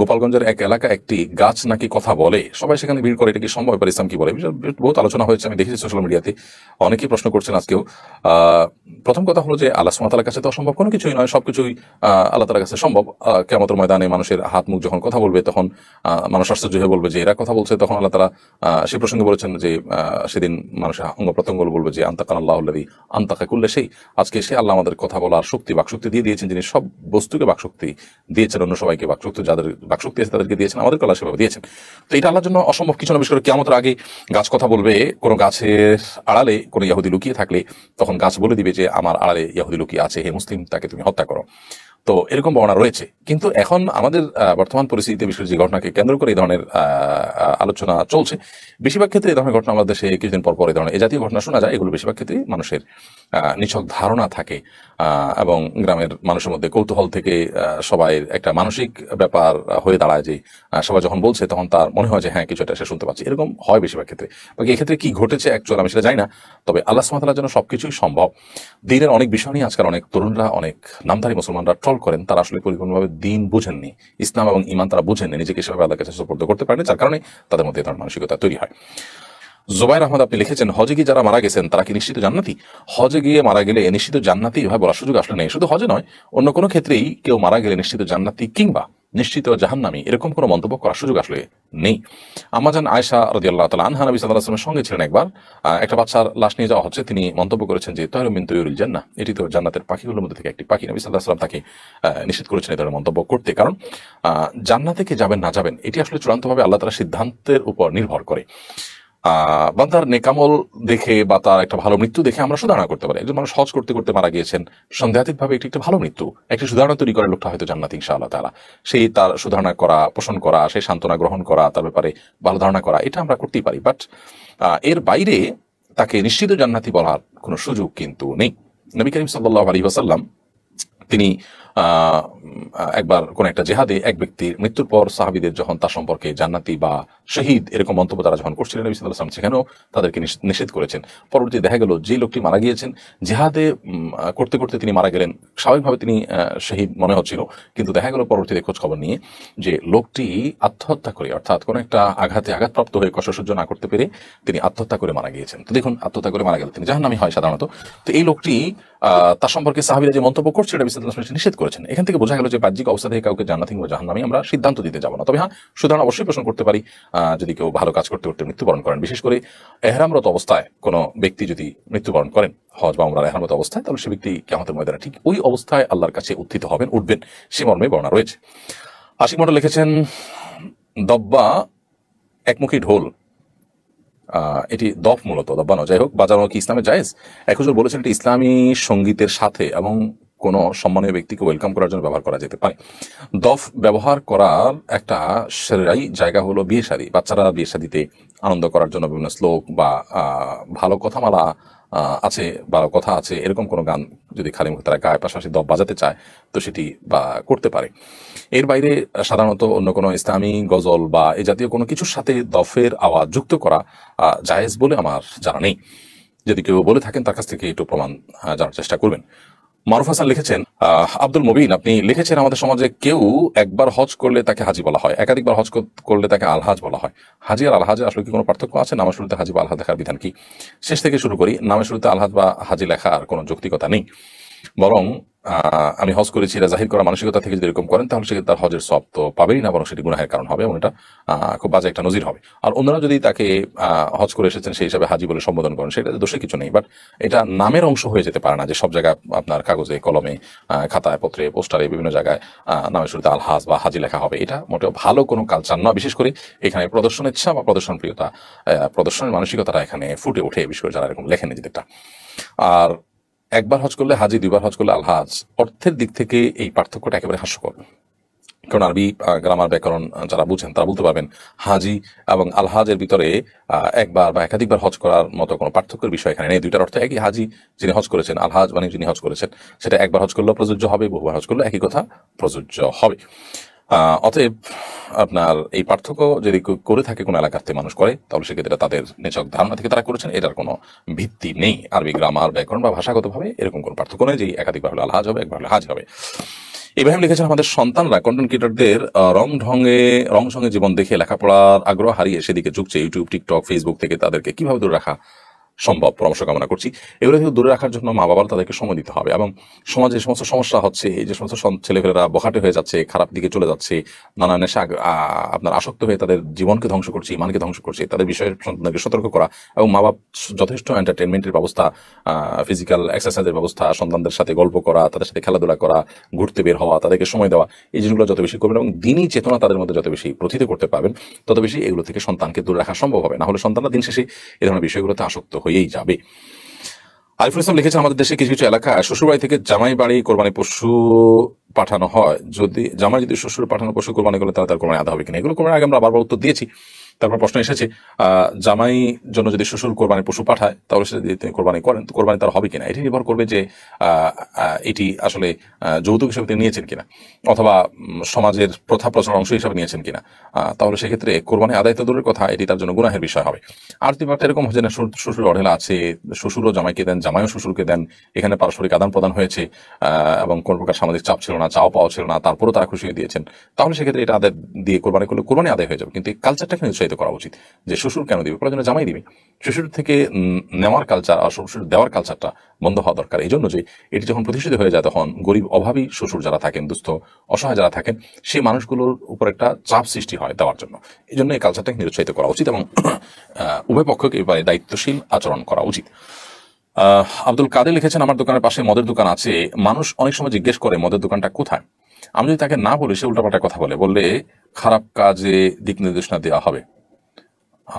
গোপালগঞ্জের এক এলাকা একটি গাছ নাকি কথা বলে সবাই সেখানে ভিড় করে এটা কি সম্ভব ব্যাপার ইসলাম কি বলে বহু আলোচনা হয়েছে আমি দেখেছি সোশ্যাল মিডিয়াতে অনেকেই প্রশ্ন করছেন আজকেও প্রথম কথা হলো যে আল্লাহ সুমাতার কাছে তো অসম্ভব কোনো কিছুই নয় সবকিছুই আল্লাহ তালার কাছে সম্ভব কেমতর ময়দানে মানুষের হাত মুখ যখন কথা বলবে তখন মানুষ আশ্চর্য হয়ে বলবে যে এরা কথা বলছে তখন আল্লাহ তালা সে প্রসঙ্গে বলেছেন যে সেদিন মানুষের অঙ্গ প্রত্যঙ্গ বলবে যে আন্তাকান আল্লাহ আল্লাহ আন্তাকা করলে সেই আজকে সে আল্লাহ আমাদের কথা বলার শক্তি বাকশক্তি দিয়ে দিয়েছেন যিনি সব বস্তুকে বাকশক্তি দিয়েছেন অন্য সবাইকে বাকশক্তি যাদের তাদের বাকশক্তি আছে তাদেরকে দিয়েছেন আমাদের কলা সেভাবে দিয়েছেন তো এটা আল্লাহর জন্য অসম্ভব কিছু না বিশেষ করে কেমন আগে গাছ কথা বলবে কোনো গাছের আড়ালে কোনো ইয়াহুদি লুকিয়ে থাকলে তখন গাছ বলে দিবে যে আমার আড়ালে ইয়াহুদি লুকিয়ে আছে হে মুসলিম তাকে তুমি হত্যা করো তো এরকম বর্ণনা রয়েছে কিন্তু এখন আমাদের বর্তমান পরিস্থিতিতে বিশেষ যে ঘটনাকে কেন্দ্র করে এই ধরনের আলোচনা চলছে বেশিরভাগ ক্ষেত্রে এই ধরনের ঘটনা আমাদের দেশে কিছুদিন পর পর এই ধরনের এই জাতীয় ঘটনা শোনা যায় এগুলো বেশিরভাগ ক্ষেত্রে মানুষের নিছক ধারণা থাকে এবং গ্রামের মানুষের মধ্যে কৌতূহল থেকে সবাই একটা মানসিক ব্যাপার হয়ে দাঁড়ায় যে সবাই যখন বলছে তখন তার মনে হয় যে হ্যাঁ কিছু একটা সে শুনতে পাচ্ছে এরকম হয় বেশিরভাগ ক্ষেত্রে বাকি এক্ষেত্রে কি ঘটেছে অ্যাকচুয়াল আমি সেটা জানি না তবে আল্লাহ সুমাতার জন্য সবকিছুই সম্ভব দিনের অনেক বিষয় নিয়ে আজকাল অনেক তরুণরা অনেক নামধারী মুসলমানরা সলভ করেন তারা আসলে পরিপূর্ণভাবে দিন বুঝেননি ইসলাম এবং ইমান তারা বুঝেননি নিজেকে সেভাবে আল্লাহ কাছে সুপর্দ করতে পারেনি যার কারণে তাদের মধ্যে তার মানসিকতা তৈরি হয় জোবাইর আহমদ আপনি লিখেছেন হজে গিয়ে যারা মারা গেছেন তারা কি নিশ্চিত জান্নাতি হজে গিয়ে মারা গেলে নিশ্চিত জান্নাতি এভাবে বলার সুযোগ আসলে নেই শুধু হজে নয় অন্য কোনো ক্ষেত্রেই কেউ মারা গেলে নিশ্চিত জান্নাতি কিংবা নিশ্চিত নামি এরকম কোনো মন্তব্য করার সুযোগ আসলে নেই আমাজান আয়সা রদিয়াল্লাহ তালা আনহা নবী সাল্লাহ আসলামের সঙ্গে ছিলেন একবার একটা বাচ্চার লাশ নিয়ে যাওয়া হচ্ছে তিনি মন্তব্য করেছেন যে মিন তৈরুল জান্না এটি তো জান্নাতের পাখিগুলোর মধ্যে থেকে একটি পাখি নবী সাল্লাহ আসলাম তাকে নিষেধ করেছেন এ ধরনের মন্তব্য করতে কারণ জান্না থেকে যাবেন না যাবেন এটি আসলে চূড়ান্তভাবে আল্লাহ তালা সিদ্ধান্তের উপর নির্ভর করে বান্দার নেকামল দেখে বা তার একটা ভালো মৃত্যু দেখে আমরা সুধারণা করতে পারি একজন মানুষ হজ করতে করতে মারা গিয়েছেন ভাবে একটি একটা ভালো মৃত্যু একটি সুধারণা তৈরি করার লোকটা হয়তো জান্নাত আল্লাহ তারা সেই তার সুধারণা করা পোষণ করা সেই সান্ত্বনা গ্রহণ করা তার ব্যাপারে ভালো ধারণা করা এটা আমরা করতেই পারি বাট এর বাইরে তাকে নিশ্চিত জান্নাতি বলার কোনো সুযোগ কিন্তু নেই নবী করিম সাল্লাহ আলী ওয়াসাল্লাম তিনি একবার কোন একটা জেহাদে এক ব্যক্তির মৃত্যুর পর সাহাবিদের যখন তার সম্পর্কে জান্নাতি বা শহীদ এরকম মন্তব্য তারা যখন করছিলেন নবী সাল্লাম সেখানেও তাদেরকে নিষেধ করেছেন পরবর্তী দেখা গেল যে লোকটি মারা গিয়েছেন জেহাদে করতে করতে তিনি মারা গেলেন স্বাভাবিকভাবে তিনি শহীদ মনে হচ্ছিল কিন্তু দেখা গেল পরবর্তীতে খোঁজ খবর নিয়ে যে লোকটি আত্মহত্যা করে অর্থাৎ কোনো একটা আঘাতে আঘাতপ্রাপ্ত হয়ে কষ্ট সহ্য না করতে পেরে তিনি আত্মহত্যা করে মারা গিয়েছেন তো দেখুন আত্মহত্যা করে মারা গেল তিনি জাহান্নামি হয় সাধারণত তো এই লোকটি তার সম্পর্কে সাহাবিরা যে মন্তব্য করছে এটা বিস্তারিত নিষেধ করেছেন এখান থেকে বোঝা গেল যে বাহ্যিক অবস্থা থেকে কাউকে জান্নাতি বা জাহান্নামি আমরা সিদ্ধান্ত দিতে যাব না তবে হ্যাঁ সুতরাং অবশ্যই প্রশ্ন করতে পারি যদি কেউ ভালো কাজ করতে করতে মৃত্যুবরণ করেন বিশেষ করে এহরামরত অবস্থায় কোনো ব্যক্তি যদি মৃত্যুবরণ করেন হজ বা আমরা এহরামত অবস্থায় তাহলে সে ব্যক্তি কেমন ময়দানে ঠিক ওই অবস্থায় আল্লাহর কাছে উত্থিত হবেন উঠবেন সে মর্মে বর্ণনা রয়েছে আশিক মন্ডল লিখেছেন দব্বা একমুখী ঢোল এটি দফ মূলত দব্বা নয় যাই হোক বাজানো কি ইসলামের জায়েজ এক বলেছেন এটি ইসলামী সঙ্গীতের সাথে এবং কোনো সম্মানীয় ব্যক্তিকে ওয়েলকাম করার জন্য ব্যবহার করা যেতে পারে দফ ব্যবহার করার একটা সেরাই জায়গা হলো বিয়ে শাদী বাচ্চারা বিয়ে শাদীতে আনন্দ করার জন্য বিভিন্ন শ্লোক বা ভালো কথামালা আছে বা কথা আছে এরকম কোনো গান যদি খালি মুখে তারা গায়ে পাশাপাশি দফ বাজাতে চায় তো সেটি বা করতে পারে এর বাইরে সাধারণত অন্য কোনো ইসলামী গজল বা এ জাতীয় কোনো কিছুর সাথে দফের আওয়াজ যুক্ত করা জায়েজ বলে আমার জানা নেই যদি কেউ বলে থাকেন তার কাছ থেকে একটু প্রমাণ জানার চেষ্টা করবেন মারুফ হাসান লিখেছেন আব্দুল মবিন আপনি লিখেছেন আমাদের সমাজে কেউ একবার হজ করলে তাকে হাজি বলা হয় একাধিকবার হজ করলে তাকে আলহাজ বলা হয় হাজি আর আলহাজে আসলে কি কোনো পার্থক্য আছে নামের শুরুতে হাজি বা আলহাজ দেখার বিধান কি শেষ থেকে শুরু করি নামের শুরুতে আলহাজ বা হাজি লেখা আর কোনো যৌক্তিকতা নেই বরং আমি হজ করেছি এটা জাহির করা মানসিকতা থেকে যদি এরকম করেন তাহলে সেক্ষেত্রে তার হজের সব তো পাবেই না বরং সেটি গুনাহের কারণ হবে এবং এটা খুব বাজে একটা নজির হবে আর অন্যরা যদি তাকে হজ করে এসেছেন সেই হিসাবে হাজি বলে সম্বোধন করেন সেটা দোষে কিছু নেই বাট এটা নামের অংশ হয়ে যেতে পারে না যে সব জায়গায় আপনার কাগজে কলমে খাতায় পত্রে পোস্টারে বিভিন্ন জায়গায় নামের শুরুতে আল হাজ বা হাজি লেখা হবে এটা মোটেও ভালো কোনো কালচার না বিশেষ করে এখানে প্রদর্শন ইচ্ছা বা প্রদর্শন প্রিয়তা প্রদর্শনের মানসিকতাটা এখানে ফুটে ওঠে বিশেষ করে যারা এরকম লেখেন নিজেদেরটা আর একবার হজ করলে হাজি দুইবার হজ করলে আলহাজ অর্থের দিক থেকে এই পার্থক্যটা একেবারে হাস্যকর কারণ আরবি গ্রামার ব্যাকরণ যারা বুঝেন তারা বলতে পারবেন হাজি এবং আলহাজের ভিতরে একবার বা একাধিকবার হজ করার মতো কোনো পার্থক্যের বিষয় এখানে নেই দুইটার অর্থ একই হাজি যিনি হজ করেছেন আলহাজ মানে যিনি হজ করেছেন সেটা একবার হজ করলেও প্রযোজ্য হবে বহুবার হজ করলেও একই কথা প্রযোজ্য হবে অতএব আপনার এই পার্থক্য যদি করে থাকে কোনো এলাকাতে মানুষ করে তাহলে সেক্ষেত্রে তাদের নিচক ধারণা থেকে তারা করেছেন এটার কোনো ভিত্তি নেই আরবি গ্রামার ব্যাকরণ বা ভাষাগতভাবে এরকম কোনো পার্থক্য নেই যে একাধিকবার আলহাজ হবে একবার হাজ হবে ইব্রাহিম লিখেছেন আমাদের সন্তানরা কন্টেন্ট ক্রিয়েটারদের রং ঢঙে রং সঙ্গে জীবন দেখে লেখাপড়ার আগ্রহ হারিয়ে সেদিকে ঝুঁকছে ইউটিউব টিকটক ফেসবুক থেকে তাদেরকে কিভাবে দূরে রাখা সম্ভব পরামর্শ কামনা করছি এগুলো থেকে দূরে রাখার জন্য মা বাবার তাদেরকে সময় দিতে হবে এবং সমাজে যে সমস্ত সমস্যা হচ্ছে এই যে সমস্ত ছেলেমেয়েরা বখাটে হয়ে যাচ্ছে খারাপ দিকে চলে যাচ্ছে নানা নেশা আপনার আসক্ত হয়ে তাদের জীবনকে ধ্বংস করছে ইমানকে ধ্বংস করছে তাদের বিষয়ে সন্তানকে সতর্ক করা এবং মা বাপ যথেষ্ট এন্টারটেনমেন্টের ব্যবস্থা ফিজিক্যাল এক্সারসাইজের ব্যবস্থা সন্তানদের সাথে গল্প করা তাদের সাথে খেলাধুলা করা ঘুরতে বের হওয়া তাদেরকে সময় দেওয়া এই জিনিসগুলো যত বেশি করবেন এবং দিনই চেতনা তাদের মধ্যে যত বেশি প্রথিত করতে পারবেন তত বেশি এগুলো থেকে সন্তানকে দূরে রাখা সম্ভব হবে না হলে সন্তানরা দিন শেষে এই ধরনের বিষয়গুলোতে আসক্ত হয়ে হয়েই যাবে আরিফুল ইসলাম লিখেছেন আমাদের দেশে কিছু কিছু এলাকায় শ্বশুরবাড়ি থেকে জামাই বাড়ি কোরবানি পশু পাঠানো হয় যদি জামাই যদি শ্বশুর পাঠানো পশু কোরবানি করলে তারা তার কোরবানি আদা হবে কিনা এগুলো কোরবানি আগে আমরা বারবার উত্তর দিয়েছি তারপর প্রশ্ন এসেছে জামাই জন্য যদি শ্বশুর কোরবানি পশু পাঠায় তাহলে সেটা যদি তিনি কোরবানি করেন তো কোরবানি তার হবে কিনা এটি নির্ভর করবে যে এটি আসলে যৌতুক হিসেবে তিনি নিয়েছেন কিনা অথবা সমাজের প্রথা প্রচার অংশ হিসাবে নিয়েছেন কিনা তাহলে সেক্ষেত্রে কোরবানি আদায় তো দূরের কথা এটি তার জন্য গুনাহের বিষয় হবে আর তিন এরকম হচ্ছে না শ্বশুর অঢেলা আছে শ্বশুরও জামাইকে দেন জামাইও শ্বশুরকে দেন এখানে পারস্পরিক আদান প্রদান হয়েছে এবং কোন প্রকার সামাজিক চাপ ছিল না চাও পাওয়া ছিল না তারপরও তারা খুশি হয়ে দিয়েছেন তাহলে সেক্ষেত্রে এটা আদায় দিয়ে কোরবানি করলে কোরবানি আদায় হয়ে যাবে কিন্তু এই কালচারটাকে নিশ্চয়ই উৎসাহিত করা উচিত যে শ্বশুর কেন দিবে প্রয়োজনে জামাই দিবে শ্বশুর থেকে নেওয়ার কালচার আর শ্বশুর দেওয়ার কালচারটা বন্ধ হওয়া দরকার এই জন্য যে এটি যখন প্রতিষ্ঠিত হয়ে যায় তখন গরিব অভাবী শ্বশুর যারা থাকেন দুস্থ অসহায় যারা থাকেন সেই মানুষগুলোর উপর একটা চাপ সৃষ্টি হয় দেওয়ার জন্য এই জন্য এই কালচারটাকে নিরুৎসাহিত করা উচিত এবং উভয় পক্ষকে এবারে দায়িত্বশীল আচরণ করা উচিত আব্দুল কাদের লিখেছেন আমার দোকানের পাশে মদের দোকান আছে মানুষ অনেক সময় জিজ্ঞেস করে মদের দোকানটা কোথায় আমি যদি তাকে না বলি সে উল্টাপাল্টা কথা বলে বললে খারাপ কাজে দিক নির্দেশনা দেওয়া হবে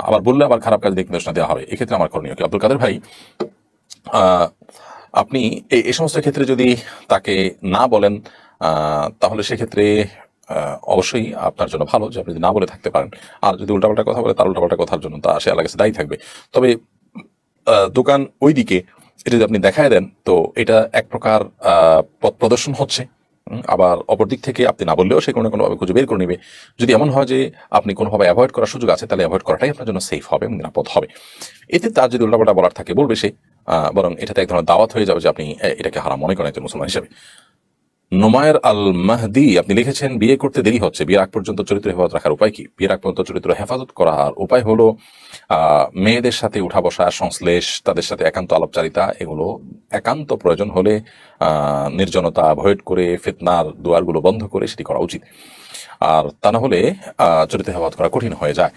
আবার বললে আবার খারাপ কাজ দিক নির্দেশনা দেওয়া হবে এক্ষেত্রে আমার করণীয় কি আব্দুল কাদের ভাই আপনি এই সমস্ত ক্ষেত্রে যদি তাকে না বলেন তাহলে সেক্ষেত্রে অবশ্যই আপনার জন্য ভালো যে আপনি যদি না বলে থাকতে পারেন আর যদি উল্টাপাল্টা কথা বলে তার উল্টাপাল্টা কথার জন্য তা সে আলাগে দায়ী থাকবে তবে দোকান ওইদিকে এটা যদি আপনি দেখায় দেন তো এটা এক প্রকার পথ প্রদর্শন হচ্ছে আবার অপর দিক থেকে আপনি না বললেও সে কোনো কোনোভাবে খুঁজে বের করে নেবে যদি এমন হয় যে আপনি কোনোভাবে অ্যাভয়েড করার সুযোগ আছে তাহলে অ্যাভয়েড করাটাই আপনার জন্য সেফ হবে এবং নিরাপদ হবে এতে তার যদি উল্টাপাল্টা বলার থাকে বলবে সে বরং এটাতে এক ধরনের দাওয়াত হয়ে যাবে যে আপনি এটাকে হারাম মনে করেন একজন মুসলমান হিসেবে নোমায়ের আল মাহদি আপনি লিখেছেন বিয়ে করতে দেরি হচ্ছে বিয়ের আগ পর্যন্ত চরিত্র হেফাজত রাখার উপায় কি বিয়ের আগ পর্যন্ত চরিত্র হেফাজত করার উপায় হলো মেয়েদের সাথে উঠা বসা সংশ্লেষ তাদের সাথে একান্ত আলাপচারিতা এগুলো একান্ত প্রয়োজন হলে নির্জনতা ভয়েট করে ফেতনার দুয়ারগুলো বন্ধ করে সেটি করা উচিত আর তা না হলে চরিত্র হেফাজত করা কঠিন হয়ে যায়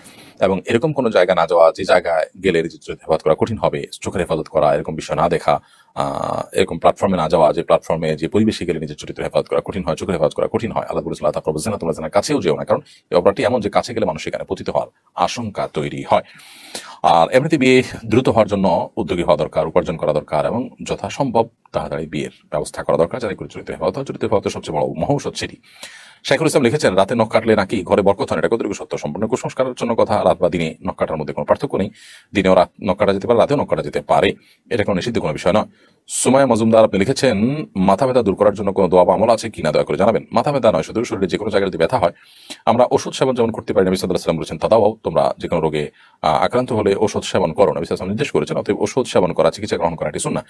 এবং এরকম কোনো জায়গা না যাওয়া যে জায়গায় গেলে চরিত্র হেফাজত করা কঠিন হবে চোখের হেফাজত করা এরকম বিষয় না দেখা এরকম প্ল্যাটফর্মে না যাওয়া যে প্ল্যাটফর্মে যে পরিবেশে গেলে নিজের চরিত্র হেফাজত করা কঠিন হয় চোখের হেফাজত করা কঠিন হয় আল্লাহ বলেছিল আল্লাহ করবে না তোমরা জানা কাছেও যেও না কারণ এই অপরাধটি এমন যে কাছে গেলে মানুষ এখানে পতিত হওয়ার আশঙ্কা তৈরি হয় আর এমনিতে বিয়ে দ্রুত হওয়ার জন্য উদ্যোগী হওয়া দরকার উপার্জন করা দরকার এবং যথাসম্ভব তাড়াতাড়ি বিয়ের ব্যবস্থা করা দরকার যাতে করে চরিত্র হেফাজত চরিত্র হেফাজত সবচেয়ে বড় মহৌষ সেটি শেখুল ইসলাম লিখেছেন রাতে নখ কাটলে নাকি ঘরে বরকত এটা কতটুকু সত্য সম্পূর্ণ কুসংস্কারের জন্য কথা রাত বা দিনে নখ কাটার মধ্যে কোনো পার্থক্য নেই দিনেও রাত নখ কাটা যেতে পারে রাতেও নখ কাটা যেতে পারে এটা কোনো নিষিদ্ধ কোনো বিষয় নয় সুমায় মজুমদার আপনি লিখেছেন মাথা ব্যথা দূর করার জন্য কোনো দোয়া আমল আছে কিনা দয়া করে জানাবেন মাথা ব্যথা নয় শুধু শরীরে যে কোনো জায়গায় যদি ব্যথা হয় আমরা ওষুধ সেবন যেমন করতে পারি নবী সাল্লাহ সাল্লাম বলেছেন তাদাও তোমরা যে কোনো রোগে আক্রান্ত হলে ওষুধ সেবন করো নবী সাল্লাম নির্দেশ করেছেন অতএব ওষুধ সেবন করা চিকিৎসা গ্রহণ করা এটি শুন না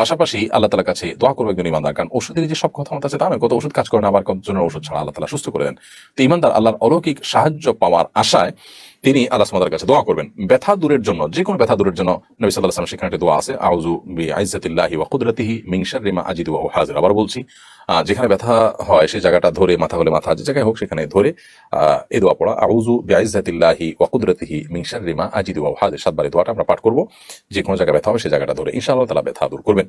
পাশাপাশি আল্লাহ তালার কাছে দোয়া করবে একজন ইমানদার কারণ ওষুধের যে সব কথা আছে তা নয় কত ওষুধ কাজ করে না আবার কতজনের ওষুধ ছাড়া আল্লাহ তালা সুস্থ করে দেন তো ইমানদার আল্লাহর অলৌকিক সাহায্য পাওয়ার আশায় তিনি আল্লাহ সুমাদার কাছে দোয়া করবেন ব্যথা দূরের জন্য যে কোনো ব্যথা দূরের জন্য নবী সাল্লাহ সেখানে একটা দোয়া আছে আউজু বি আইজাতিল্লাহি ওয়া কুদরাতিহি মিংশার রিমা আজিদ ওয়া হাজির আবার বলছি যেখানে ব্যথা হয় সেই জায়গাটা ধরে মাথা হলে মাথা যে জায়গায় হোক সেখানে ধরে এই দোয়া পড়া আউজু বি আইজাতিল্লাহি ওয়া কুদরাতিহি মিংশার রিমা আজিদ ওয়া হাজির সাতবার এই দোয়াটা আমরা পাঠ করব যে কোনো জায়গায় ব্যথা হয় সেই জায়গাটা ধরে ইনশাআল্লাহ তাআলা ব্যথা দূর করবেন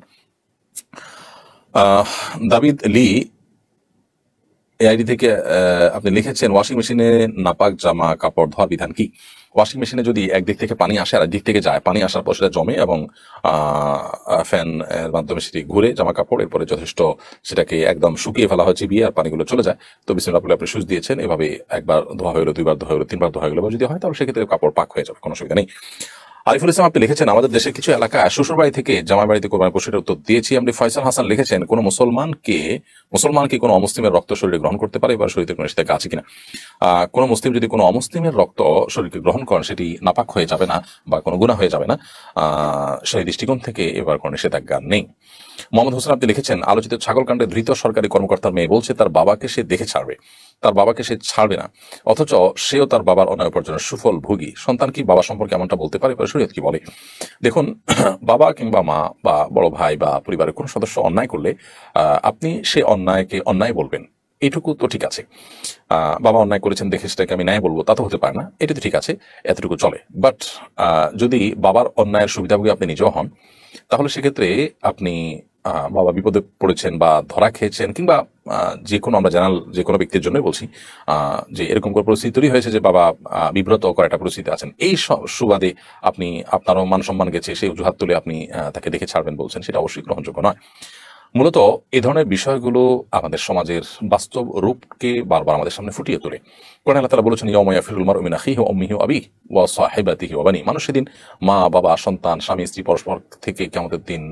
আহ দাবিদ লি এই আইডি থেকে আপনি লিখেছেন ওয়াশিং মেশিনে নাপাক জামা কাপড় ধোয়ার বিধান কি ওয়াশিং মেশিনে যদি একদিক থেকে পানি আসে আর একদিক থেকে যায় পানি আসার পর সেটা জমে এবং ফ্যান এর মাধ্যমে সেটি ঘুরে জামা কাপড় এরপরে যথেষ্ট সেটাকে একদম শুকিয়ে ফেলা হয়েছে বিয়ে আর পানিগুলো চলে যায় তো বিশ্বের আপনি আপনি সুচ দিয়েছেন এভাবে একবার ধোয়া হয়ে গেলো দুইবার ধোয়া গেলো তিনবার ধোয়া গেলো যদি হয় তাহলে সেক্ষেত্রে কাপড় পাক হয়ে যাবে কোনো অসুবিধা নেই আরিফুল ইসলাম আপনি লিখেছেন আমাদের দেশের কিছু এলাকায় শ্বশুরবাড়ি থেকে জামাই বাড়িতে কোরবানি পশুর উত্তর দিয়েছি আপনি ফয়সাল হাসান লিখেছেন কোনো মুসলমানকে মুসলমান কি কোনো অমুসলিমের রক্ত শরীরে গ্রহণ করতে পারে বা শরীরে কোনো সেটা আছে কিনা কোনো মুসলিম যদি কোনো অমুসলিমের রক্ত শরীরকে গ্রহণ করেন সেটি নাপাক হয়ে যাবে না বা কোনো গুণা হয়ে যাবে না সেই দৃষ্টিকোণ থেকে এবার কোনো নিষেধাজ্ঞা নেই মোহাম্মদ হোসেন আপনি লিখেছেন আলোচিত ছাগলকাণ্ডে ধৃত সরকারি কর্মকর্তার মেয়ে বলছে তার বাবাকে সে দেখে ছাড়বে তার বাবাকে সে ছাড়বে না অথচ সেও তার বাবার উপার্জনের সুফল ভোগী সন্তান কি বাবা সম্পর্কে এমনটা বলতে পারে শরীয়ত কি বলে দেখুন বাবা কিংবা মা বা বড় ভাই বা পরিবারের কোনো সদস্য অন্যায় করলে আপনি সে অন্যায়কে অন্যায় বলবেন এটুকু তো ঠিক আছে বাবা অন্যায় করেছেন দেখে সেটাকে আমি ন্যায় বলবো তা তো হতে পারে না এটা তো ঠিক আছে এতটুকু চলে বাট যদি বাবার অন্যায়ের সুবিধাভোগী আপনি নিজেও হন তাহলে সেক্ষেত্রে আপনি বাবা বিপদে পড়েছেন বা ধরা খেয়েছেন কিংবা যে কোনো আমরা জানাল যে কোনো ব্যক্তির জন্যই বলছি যে এরকম কোনো পরিস্থিতি তৈরি হয়েছে যে বাবা বিব্রত করে একটা পরিস্থিতি আছেন এই সুবাদে আপনি আপনারও মান সম্মান গেছে সেই অজুহাত তুলে আপনি তাকে দেখে ছাড়বেন বলছেন সেটা অবশ্যই গ্রহণযোগ্য নয় মূলত এ ধরনের বিষয়গুলো আমাদের সমাজের বাস্তব রূপকে বারবার আমাদের সামনে ফুটিয়ে তোলে কোরআন আল্লাহ বলেছেন ইয়ময়া ফিরুলমার উমিন আহি অমিহি আবি ওয়া সাহেবাতিহি ওবানি মানুষ সেদিন মা বাবা সন্তান স্বামী স্ত্রী পরস্পর থেকে কেমন দিন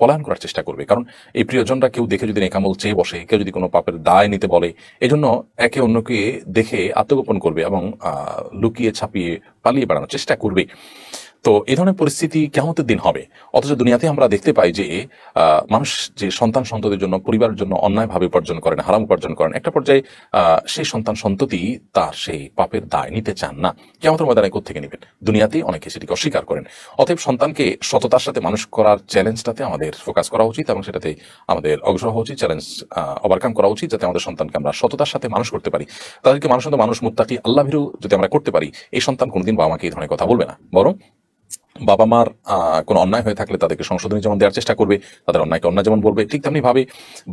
পলায়ন করার চেষ্টা করবে কারণ এই প্রিয়জনরা কেউ দেখে যদি নেকামল চেয়ে বসে কেউ যদি কোনো পাপের দায় নিতে বলে এজন্য একে অন্যকে দেখে আত্মগোপন করবে এবং লুকিয়ে ছাপিয়ে পালিয়ে বেড়ানোর চেষ্টা করবে তো এ ধরনের পরিস্থিতি কেমতের দিন হবে অথচ দুনিয়াতে আমরা দেখতে পাই যে মানুষ যে সন্তান সন্ততির জন্য পরিবারের জন্য অন্যায়ভাবে উপার্জন করেন হারাম উপার্জন করেন একটা পর্যায়ে সেই সন্তান সন্ততি তার সেই পাপের দায় নিতে চান না কেমতের ময়দানে কোথেকে নেবেন দুনিয়াতেই অনেকে সেটিকে অস্বীকার করেন অতএব সন্তানকে সততার সাথে মানুষ করার চ্যালেঞ্জটাতে আমাদের ফোকাস করা উচিত এবং সেটাতে আমাদের অগ্রসর হওয়া উচিত চ্যালেঞ্জ ওভারকাম করা উচিত যাতে আমাদের সন্তানকে আমরা সততার সাথে মানুষ করতে পারি তাদেরকে মানুষ মানুষ মুক্তাকি আল্লাহ ভিরু যদি আমরা করতে পারি এই সন্তান কোনোদিন বাবা আমাকে এই ধরনের কথা বলবে না বরং বাবা মার কোনো অন্যায় হয়ে থাকলে তাদেরকে সংশোধনী যেমন দেওয়ার চেষ্টা করবে তাদের অন্যায়কে অন্যায় যেমন বলবে ঠিক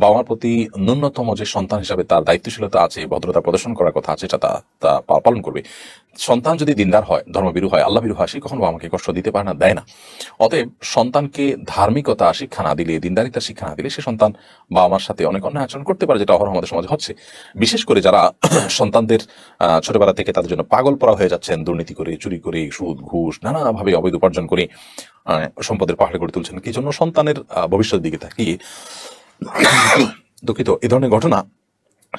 বাবা মার প্রতি ন্যূনতম যে সন্তান হিসাবে তার দায়িত্বশীলতা আছে ভদ্রতা প্রদর্শন করার কথা আছে সেটা তা পালন করবে সন্তান যদি দিনদার হয় ধর্মবিরু হয় আল্লাহ বিরু হয় সে কখনো আমাকে কষ্ট দিতে পারে না দেয় না অতএব সন্তানকে ধার্মিকতা শিক্ষা না দিলে দিনদারিতা শিক্ষা না দিলে সে সন্তান বাবা মার সাথে অনেক অন্যায় আচরণ করতে পারে যেটা অহরহ আমাদের সমাজে হচ্ছে বিশেষ করে যারা সন্তানদের ছোটবেলা থেকে তাদের জন্য পাগল পড়া হয়ে যাচ্ছেন দুর্নীতি করে চুরি করে সুদ ঘুষ নানাভাবে অবৈধ উপার্জন অর্জন করে সম্পদের পাহাড়ে গড়ে তুলছেন কি জন্য সন্তানের ভবিষ্যৎ দিকে থাকি দুঃখিত এ ধরনের ঘটনা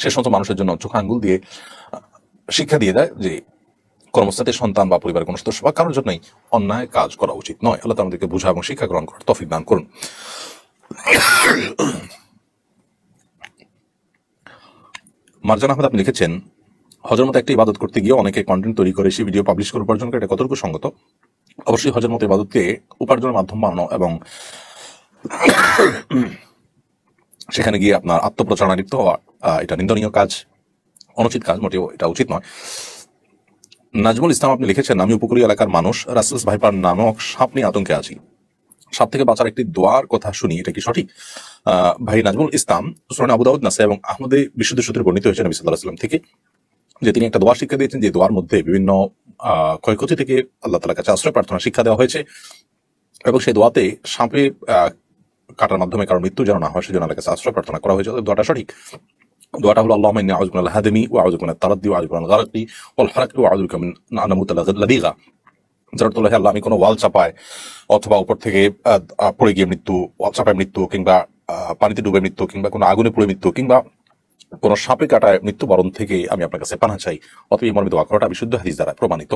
সে সমস্ত মানুষের জন্য চোখ আঙ্গুল দিয়ে শিক্ষা দিয়ে দেয় যে কর্মস্থাতে সন্তান বা পরিবারের কোনো সদস্য বা কারোর জন্যই অন্যায় কাজ করা উচিত নয় আল্লাহ আমাদেরকে বোঝা এবং শিক্ষা গ্রহণ করার তফিক দান করুন মার্জান আহমেদ আপনি লিখেছেন হজর মতো একটি ইবাদত করতে গিয়ে অনেকে কন্টেন্ট তৈরি করে সে ভিডিও পাবলিশ করে উপার্জন করে এটা কতটুকু সঙ্গত অবশ্যই হজের মতো ইবাদতকে উপার্জনের মাধ্যম বানানো এবং সেখানে গিয়ে আপনার আত্মপ্রচারণা লিপ্ত হওয়া এটা নিন্দনীয় কাজ অনুচিত কাজ মোটেও এটা উচিত নয় নাজমুল ইসলাম আপনি লিখেছেন আমি উপকূলীয় এলাকার মানুষ রাসেস ভাইপার নামক সাপ নিয়ে আতঙ্কে আছি সাপ থেকে বাঁচার একটি দোয়ার কথা শুনি এটা কি সঠিক ভাই নাজমুল ইসলাম সুরান আবুদাউদ নাসা এবং আহমদে বিশুদ্ধ সূত্রে বর্ণিত হয়েছে নবী সাল্লাহ থেকে যে তিনি একটা দোয়ার শিক্ষা দিয়েছেন যে দোয়ার মধ্যে বিভিন্ন ক্ষয়ক্ষতি থেকে আল্লাহ তালার কাছে আশ্রয় প্রার্থনা শিক্ষা দেওয়া হয়েছে এবং সেই দোয়াতে সাঁপে কাটার মাধ্যমে কারণ মৃত্যু যেন না হয় সেজন্য আল্লাহ কাছে আশ্রয় প্রার্থনা করা হয়েছে দোয়াটা সঠিক দোয়াটা হলো আল্লাহ ইন্নি আউযু মিনাল হাদমি ওয়া আউযু মিনাত তারাদ্দি ওয়া আউযু মিনাল গারকি ওয়াল হারাক ওয়া আউযু বিকা যার তোলা আল্লাহ আমি কোনো ওয়াল চাপায় অথবা উপর থেকে পড়ে গিয়ে মৃত্যু ওয়াল চাপায় মৃত্যু কিংবা পানিতে ডুবে মৃত্যু কিংবা কোনো আগুনে পুড়ে মৃত্যু কিংবা কোন সাপে কাটায় মৃত্যুবরণ থেকে আমি আপনার কাছে পানা চাই অতএব মর্মিত ওয়াকড়াটা বিশুদ্ধ হাদিস দ্বারা প্রমাণিত